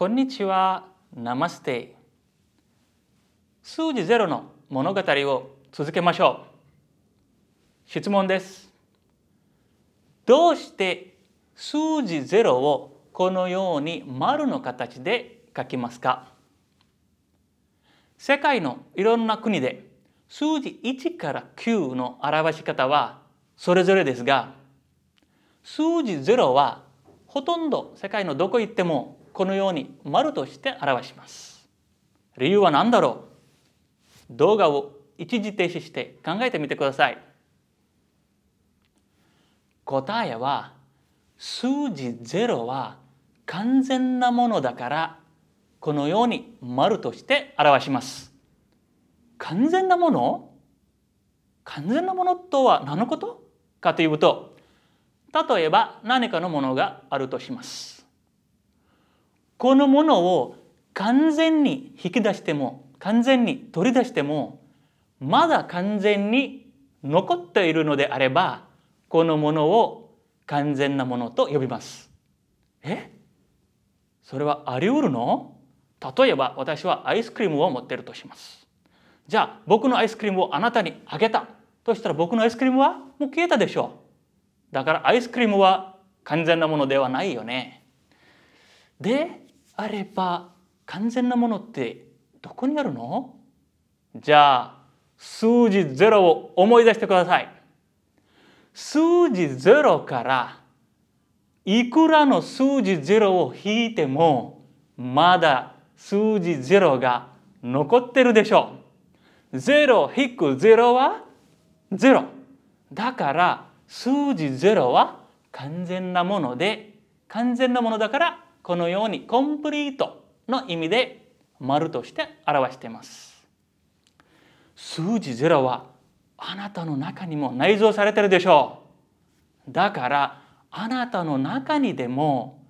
こんにちは、ナマステ。数字ゼロの物語を続けましょう。質問です。どうして数字ゼロをこのように丸の形で書きますか世界のいろんな国で数字1から9の表し方はそれぞれですが数字0はほとんど世界のどこ行ってもこのように丸として表します理由は何だろう動画を一時停止して考えてみてください答えは数字0は完全なものだからこのように丸として表します完全なもの完全なものとは何のことかというと例えば何かのものがあるとしますこのものを完全に引き出しても完全に取り出してもまだ完全に残っているのであればこのものを完全なものと呼びます。えそれはあり得るの例えば私はアイスクリームを持っているとします。じゃあ僕のアイスクリームをあなたにあげたとしたら僕のアイスクリームはもう消えたでしょう。だからアイスクリームは完全なものではないよね。であれば完全なものってどこにあるのじゃあ数字0を思い出してください。数字0からいくらの数字0を引いてもまだ数字0が残ってるでしょう。0引く0は0。だから数字0は完全なもので完全なものだからこのようにコンプリートの意味で丸として表しています数字0はあなたの中にも内蔵されてるでしょうだからあなたの中にでも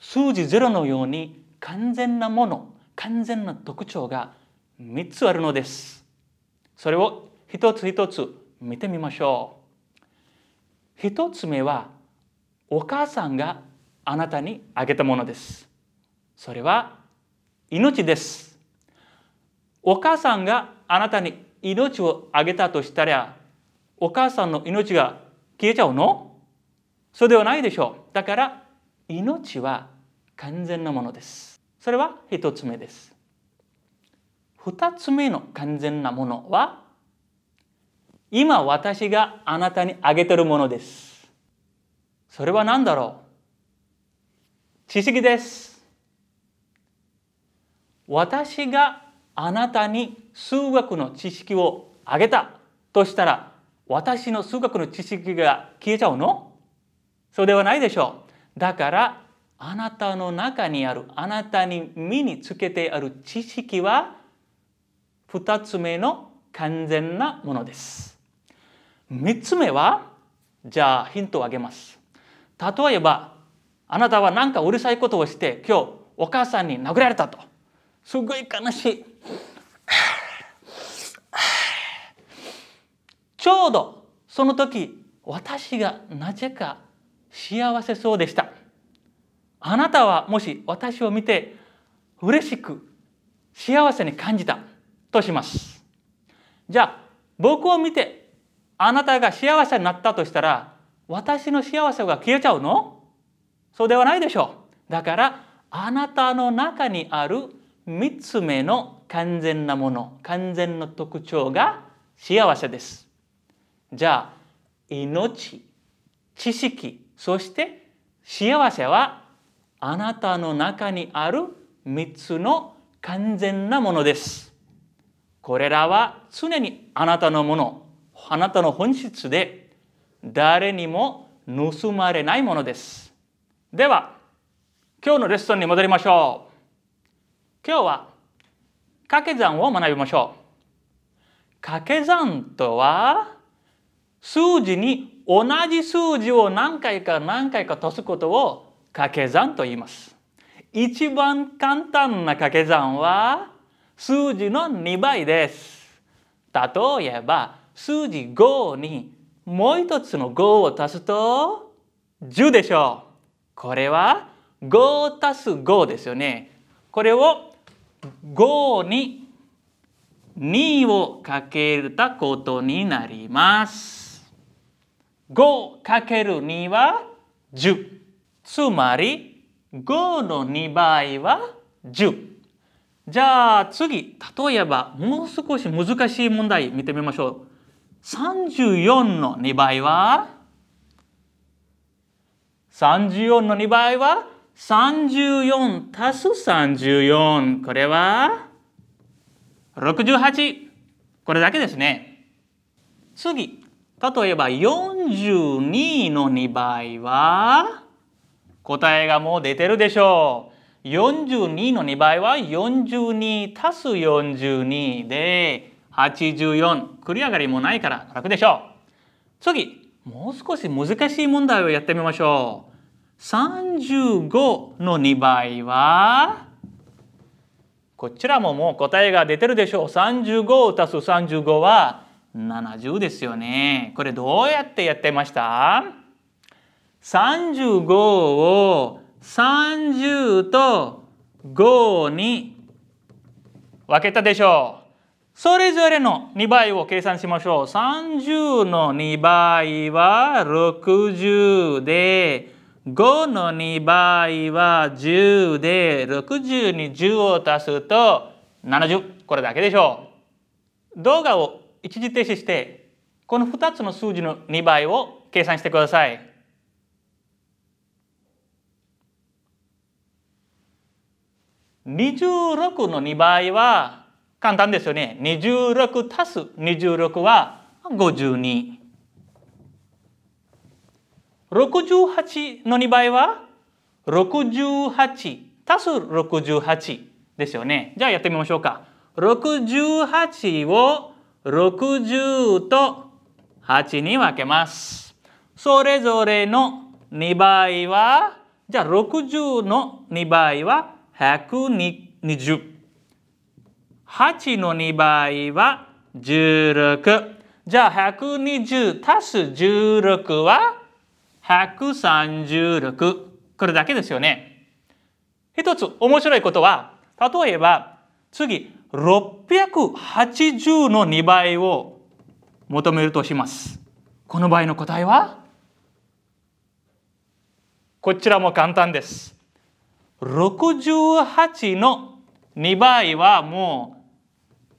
数字0のように完全なもの完全な特徴が3つあるのですそれを一つ一つ見てみましょう一つ目はお母さんがあなたにあげたものですそれは命ですお母さんがあなたに命をあげたとしたらお母さんの命が消えちゃうのそうではないでしょうだから命は完全なものですそれは一つ目です二つ目の完全なものは今私があなたにあげてるものですそれは何だろう知識です私があなたに数学の知識をあげたとしたら私の数学の知識が消えちゃうのそうではないでしょうだからあなたの中にあるあなたに身につけてある知識は2つ目の完全なものです3つ目はじゃあヒントをあげます例えばあなたは何かうるさいことをして今日お母さんに殴られたとすごい悲しいちょうどその時私がなぜか幸せそうでしたあなたはもし私を見て嬉しく幸せに感じたとしますじゃあ僕を見てあなたが幸せになったとしたら私の幸せが消えちゃうのそうではないでしょう。だからあなたの中にある3つ目の完全なもの完全の特徴が幸せです。じゃあ命知識そして幸せはあなたの中にある3つの完全なものです。これらは常にあなたのものあなたの本質で誰にも盗まれないものです。では今日のレッスンに戻りましょう今日は掛け算を学びましょう掛け算とは数字に同じ数字を何回か何回か足すことを掛け算と言います一番簡単な掛け算は数字の2倍です例えば数字5にもう一つの5を足すと10でしょうこれは5たす5ですよね。これを5に2をかけたことになります。5×2 は10。つまり5の2倍は10。じゃあ次、例えばもう少し難しい問題見てみましょう。34の2倍は34の2倍は34足す34。これは68。これだけですね。次。例えば42の2倍は答えがもう出てるでしょう。42の2倍は42足す42で84。繰り上がりもないから楽でしょう。次。もう少し難しい問題をやってみましょう。35の2倍はこちらももう答えが出てるでしょう。35足す35は70ですよね。これどうやってやってました ?35 を30と5に分けたでしょう。それぞれの2倍を計算しましょう。30の2倍は60で、5の2倍は10で60に10を足すと70これだけでしょう動画を一時停止してこの2つの数字の2倍を計算してください26の2倍は簡単ですよね26足す26は52 68の2倍は68足す68ですよね。じゃあやってみましょうか。68を60と8に分けます。それぞれの2倍は、じゃあ60の2倍は120。8の2倍は16。じゃあ120足す16は136これだけですよね。一つ面白いことは例えば次680の2倍を求めるとします。この場合の答えはこちらも簡単です。68の2倍はも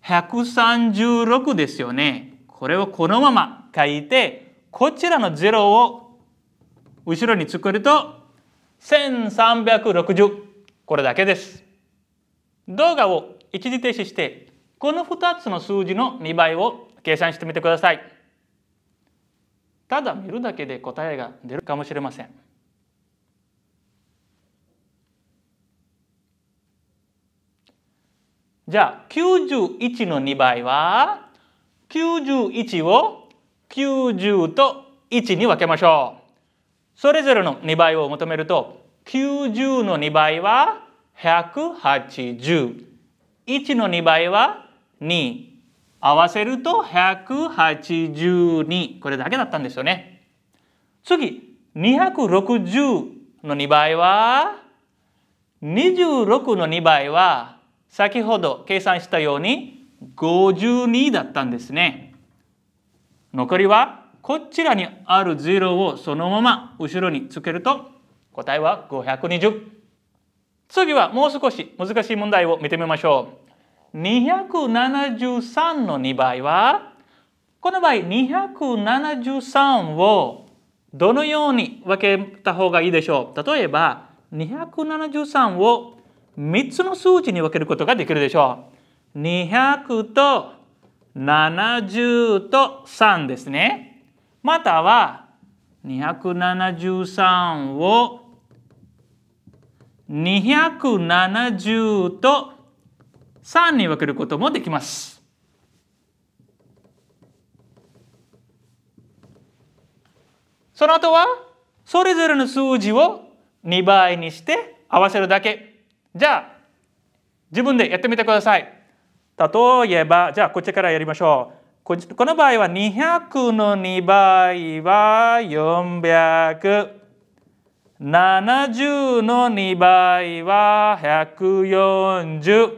う136ですよね。これをこのまま書いてこちらの0を後ろに作ると1360これだけです。動画を一時停止してこの2つの数字の2倍を計算してみてください。ただ見るだけで答えが出るかもしれません。じゃあ91の2倍は91を90と1に分けましょう。それぞれの2倍を求めると90の2倍は180。1の2倍は2。合わせると182。これだけだったんですよね。次、260の2倍は26の2倍は先ほど計算したように52だったんですね。残りはこちらにある0をそのまま後ろにつけると答えは520。次はもう少し難しい問題を見てみましょう。273の2倍はこの場合273をどのように分けた方がいいでしょう例えば273を3つの数値に分けることができるでしょう。200と70と3ですね。または273を270と3に分けることもできます。その後はそれぞれの数字を2倍にして合わせるだけ。じゃあ自分でやってみてください。例えばじゃあこっちからやりましょう。この場合は200の2倍は400。70の2倍は140。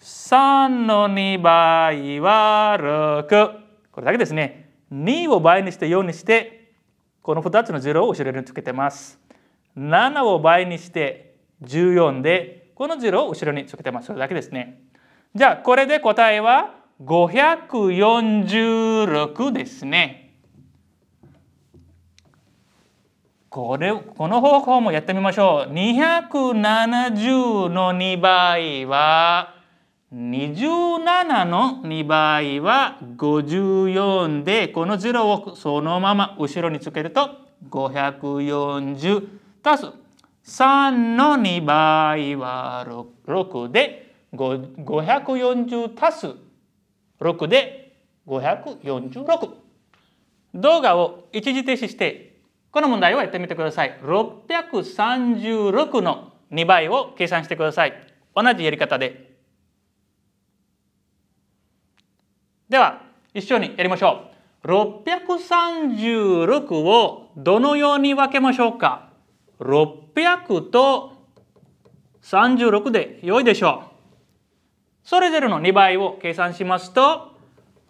3の2倍は6。これだけですね。2を倍にして4にして、この2つの0を後ろにつけてます。7を倍にして14で、この0を後ろにつけてます。それだけですね。じゃあこれで答えは546ですね。これこの方法もやってみましょう。270の2倍は27の2倍は54でこの0をそのまま後ろにつけると540足す3の2倍は6で540足す6で546動画を一時停止してこの問題をやってみてください636の2倍を計算してください同じやり方ででは一緒にやりましょう636をどのように分けましょうか600と36で良いでしょうそれぞれの2倍を計算しますと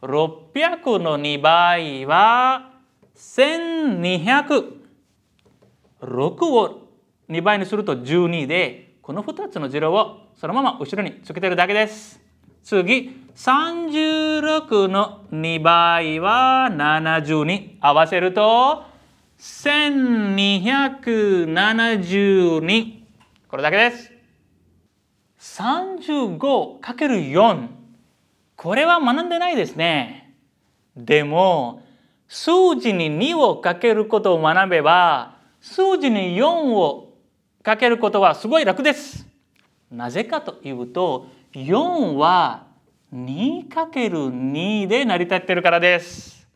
600の2倍は1200。6を2倍にすると12でこの2つの0をそのまま後ろにつけてるだけです。次36の2倍は72合わせると1272これだけです。35×4 これは学んでないですね。でも数字に2をかけることを学べば数字に4をかけることはすごい楽です。なぜかというと4は 2×2 で成り立ってるからです。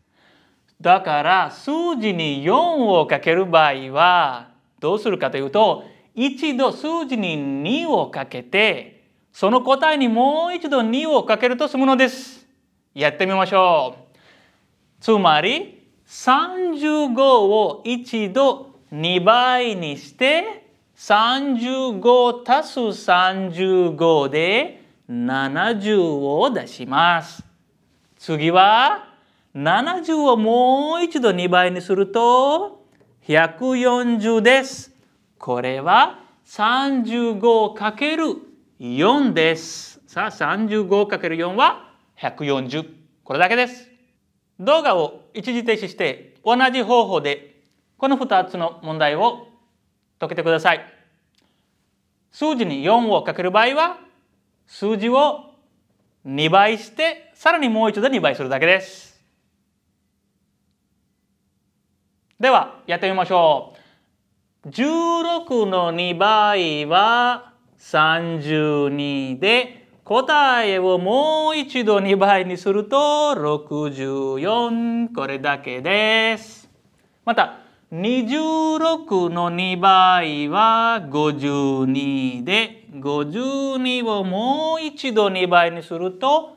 だから数字に4をかける場合はどうするかというと一度数字に2をかけてその答えにもう一度2をかけると済むのです。やってみましょう。つまり35を一度2倍にして35足す35で70を出します。次は70をもう一度2倍にすると140です。これは 35×4 です。さあ 35×4 は140。これだけです。動画を一時停止して同じ方法でこの2つの問題を解けてください。数字に4をかける場合は数字を2倍してさらにもう一度2倍するだけです。ではやってみましょう。16の2倍は32で答えをもう一度2倍にすると64これだけです。また26の2倍は52で52をもう一度2倍にすると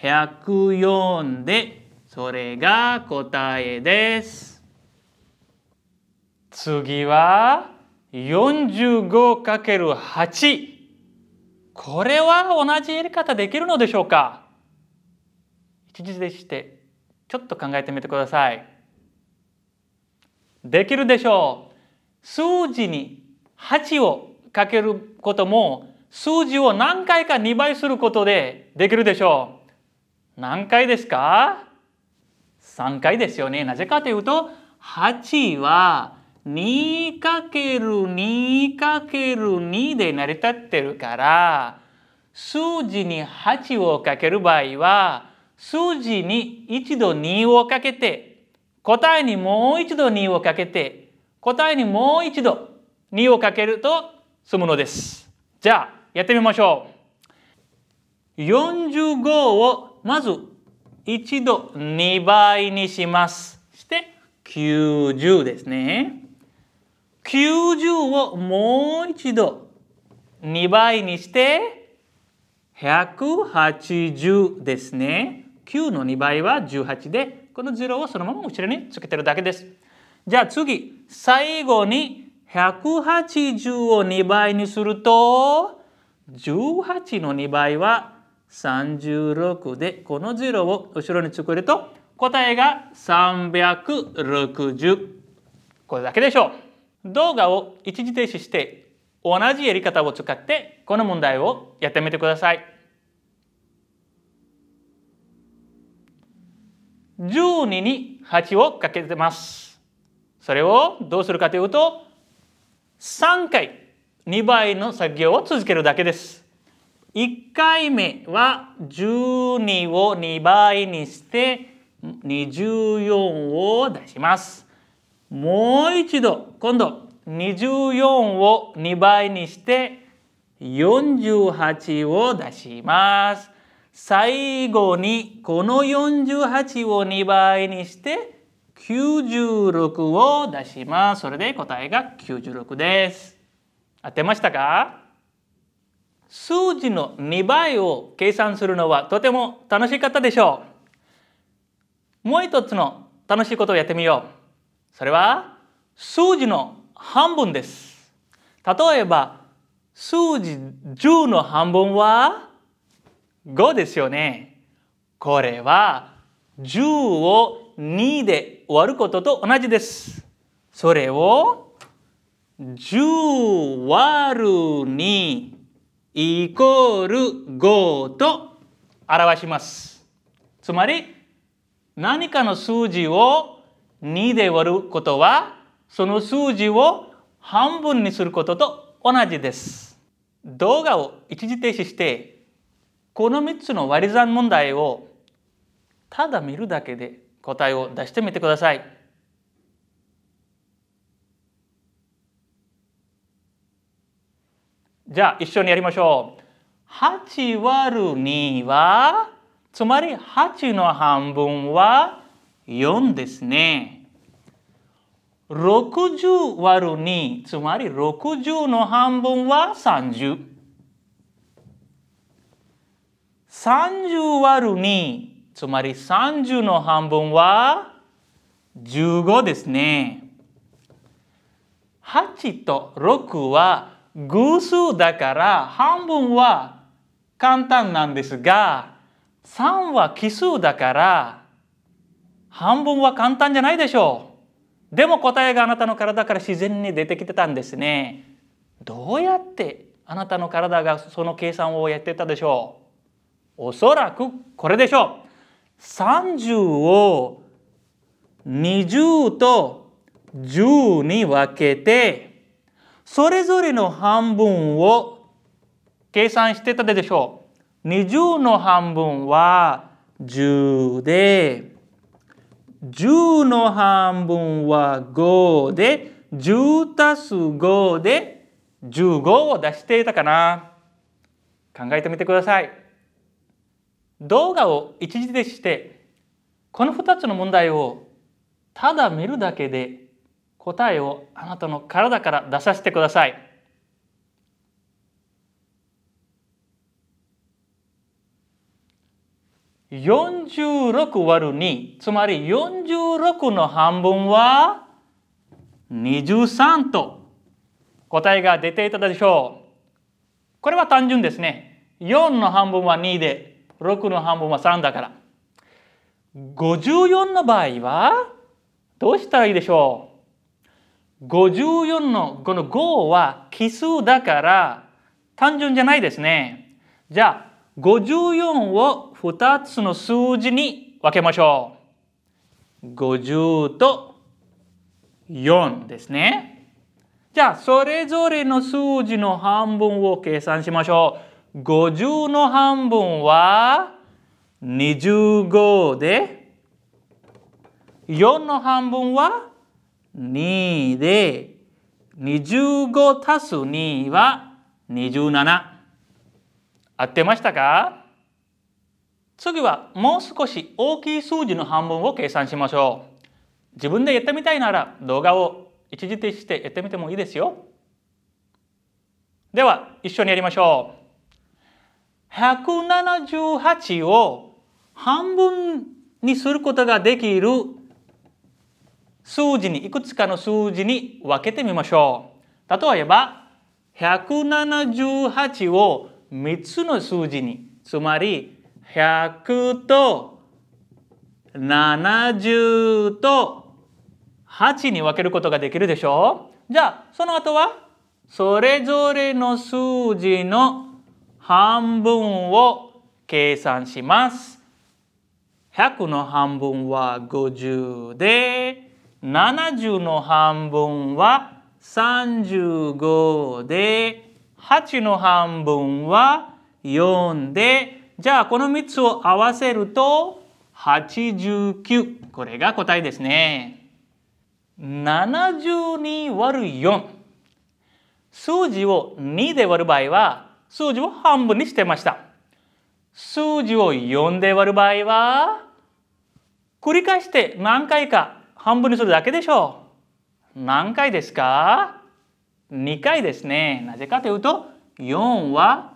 104でそれが答えです。次は 45×8。これは同じやり方できるのでしょうか一日でしてちょっと考えてみてください。できるでしょう。数字に8をかけることも数字を何回か2倍することでできるでしょう。何回ですか ?3 回ですよね。なぜかというと8は 2×2×2 で成り立ってるから数字に8をかける場合は数字に一度2をかけて答えにもう一度2をかけて答えにもう一度2をかけると済むのです。じゃあやってみましょう。45をまず一度2倍にします。して90ですね。90をもう一度2倍にして180ですね。9の2倍は18でこの0をそのまま後ろにつけてるだけです。じゃあ次最後に180を2倍にすると18の2倍は36でこの0を後ろに作ると答えが360これだけでしょう。動画を一時停止して同じやり方を使ってこの問題をやってみてください。12に8をかけてます。それをどうするかというと3回2倍の作業を続けるだけです。1回目は12を2倍にして24を出します。もう一度今度24を2倍にして48を出します。最後にこの48を2倍にして96を出します。それで答えが96です。当てましたか数字の2倍を計算するのはとても楽しかったでしょう。もう一つの楽しいことをやってみよう。それは数字の半分です。例えば数字10の半分は5ですよね。これは10を2で割ることと同じです。それを10割る2イコール5と表します。つまり何かの数字を2で割ることはその数字を半分にすることと同じです。動画を一時停止してこの3つの割り算問題をただ見るだけで答えを出してみてください。じゃあ一緒にやりましょう。8割る2はつまり8の半分は4ですね。60割る2つまり60の半分は30。30割る2つまり30の半分は15ですね。8と6は偶数だから半分は簡単なんですが3は奇数だから半分は簡単じゃないでしょう。でも答えがあなたの体から自然に出てきてたんですね。どうやってあなたの体がその計算をやってたでしょうおそらくこれでしょう。30を20と10に分けてそれぞれの半分を計算してたでしょう。20の半分は10で10の半分は5で10たす5で15を出していたかな考えてみてください動画を一時でしてこの2つの問題をただ見るだけで答えをあなたの体から出させてください。46割る2つまり46の半分は23と答えが出ていたでしょう。これは単純ですね。4の半分は2で6の半分は3だから。54の場合はどうしたらいいでしょう ?54 のこの5は奇数だから単純じゃないですね。じゃあ54を2つの数字に分けましょう。50と4ですね。じゃあ、それぞれの数字の半分を計算しましょう。50の半分は25で、4の半分は2で、25足す2は27。合ってましたか次はもう少し大きい数字の半分を計算しましょう。自分でやってみたいなら動画を一時停止してやってみてもいいですよ。では一緒にやりましょう。178を半分にすることができる数字にいくつかの数字に分けてみましょう。例えば178を3つの数字につまり100と70と8に分けることができるでしょうじゃあその後はそれぞれの数字の半分を計算します。100の半分は50で70の半分は35で8の半分は4でじゃあこの3つを合わせると89これが答えですね。72割る4数字を2で割る場合は数字を半分にしてました。数字を4で割る場合は繰り返して何回か半分にするだけでしょう。何回ですか2回ですねなぜかというと4は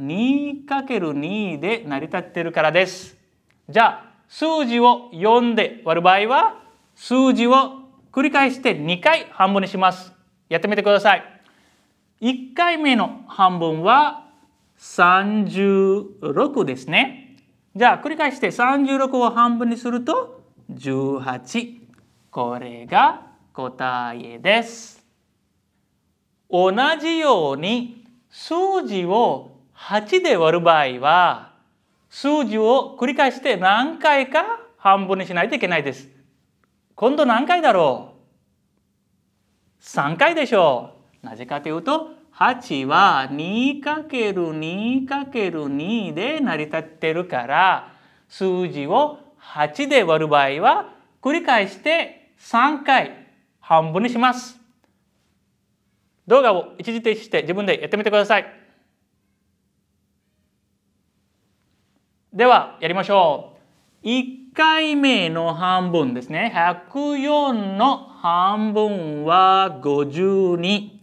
2×2 で成り立ってるからですじゃあ数字を4で割る場合は数字を繰り返して2回半分にしますやってみてください1回目の半分は36ですねじゃあ繰り返して36を半分にすると18これが答えです同じように数字を8で割る場合は数字を繰り返して何回か半分にしないといけないです。今度何回だろう ?3 回でしょう。なぜかというと8は 2×2×2 で成り立ってるから数字を8で割る場合は繰り返して3回半分にします。動画を一時停止して自分でやってみてくださいではやりましょう1回目の半分ですね104の半分は522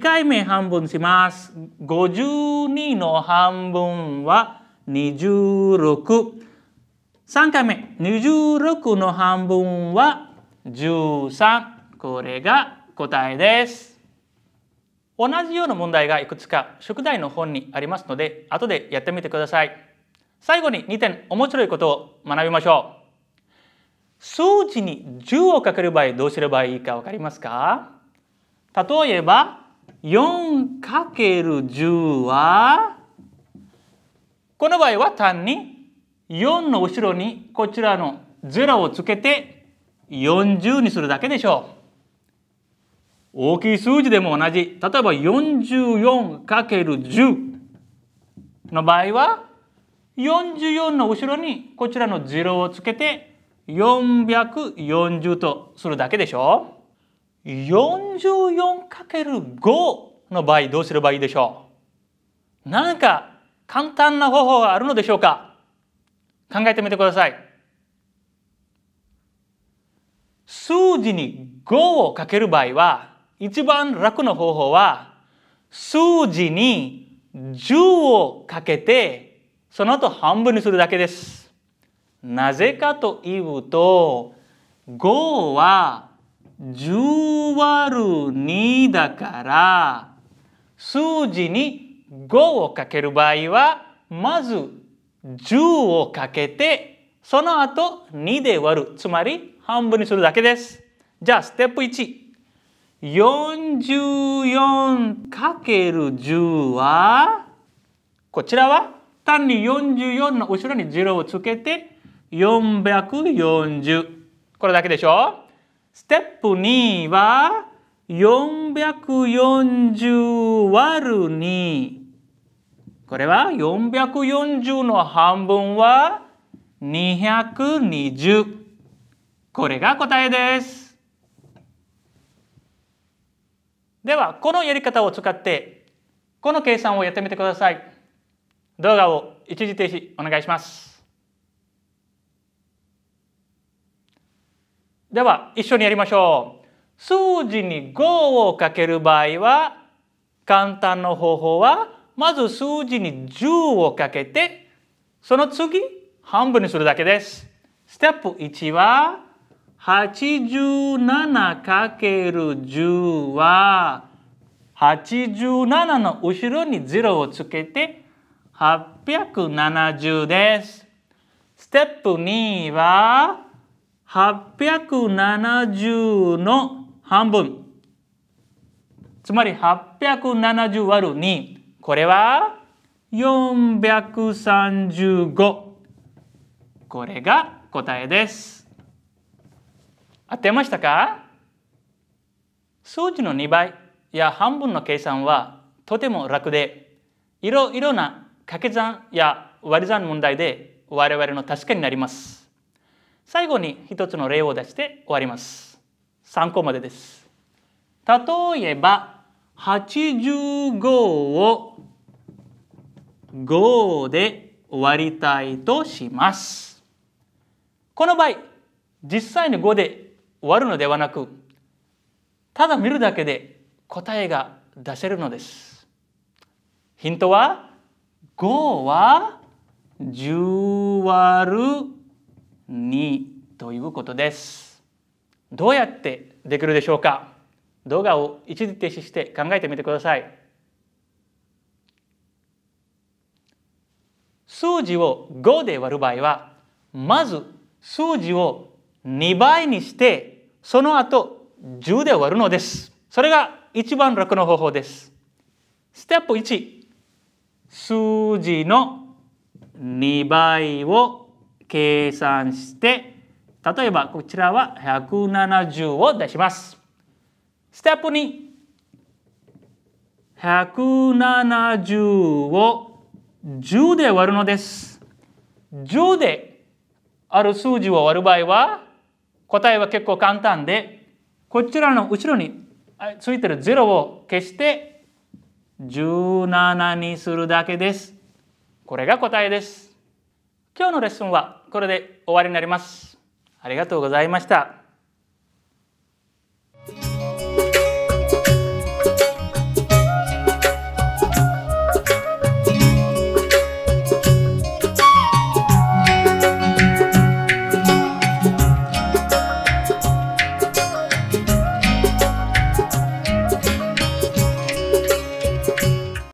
回目半分します52の半分は263回目26の半分は13これが答えです同じような問題がいくつか宿題の本にありますので後でやってみてください最後に2点面白いことを学びましょう数字に10をかける場合どうすればいいか分かりますか例えば 4×10 はこの場合は単に4の後ろにこちらの0をつけて40にするだけでしょう。大きい数字でも同じ。例えば 44×10 の場合は、44の後ろにこちらの0をつけて440とするだけでしょ ?44×5 の場合どうすればいいでしょう何か簡単な方法があるのでしょうか考えてみてください。数字に5をかける場合は一番楽な方法は数字に10をかけてその後半分にするだけです。なぜかというと5は10割る2だから数字に5をかける場合はまず10をかけてその後2で割るつまり半分にするだけです。じゃあステップ1。44×10 はこちらは単に44の後ろに0をつけて440これだけでしょステップ2は440割る2これは440の半分は220これが答えですではこのやり方を使ってこの計算をやってみてください動画を一時停止お願いしますでは一緒にやりましょう数字に5をかける場合は簡単の方法はまず数字に10をかけてその次半分にするだけですステップ1は 87×10 は87の後ろに0をつけて870です。ステップ2は870の半分。つまり870割る2。これは435。これが答えです。ってましたか数字の2倍や半分の計算はとても楽でいろいろな掛け算や割り算問題で我々の助けになります。最後に一つの例を出して終わります。参考までです。例えば85を5で割りたいとします。この場合実際に5で終わるのではなくただ見るだけで答えが出せるのですヒントは5は10割る2ということですどうやってできるでしょうか動画を一時停止して考えてみてください数字を5で割る場合はまず数字を2倍にしてその後10で割るのですそれが一番楽の方法ですステップ1数字の2倍を計算して例えばこちらは170を出しますステップ2 170を10で割るのです10である数字を割る場合は答えは結構簡単で、こちらの後ろについてる0を消して17にするだけです。これが答えです。今日のレッスンはこれで終わりになります。ありがとうございました。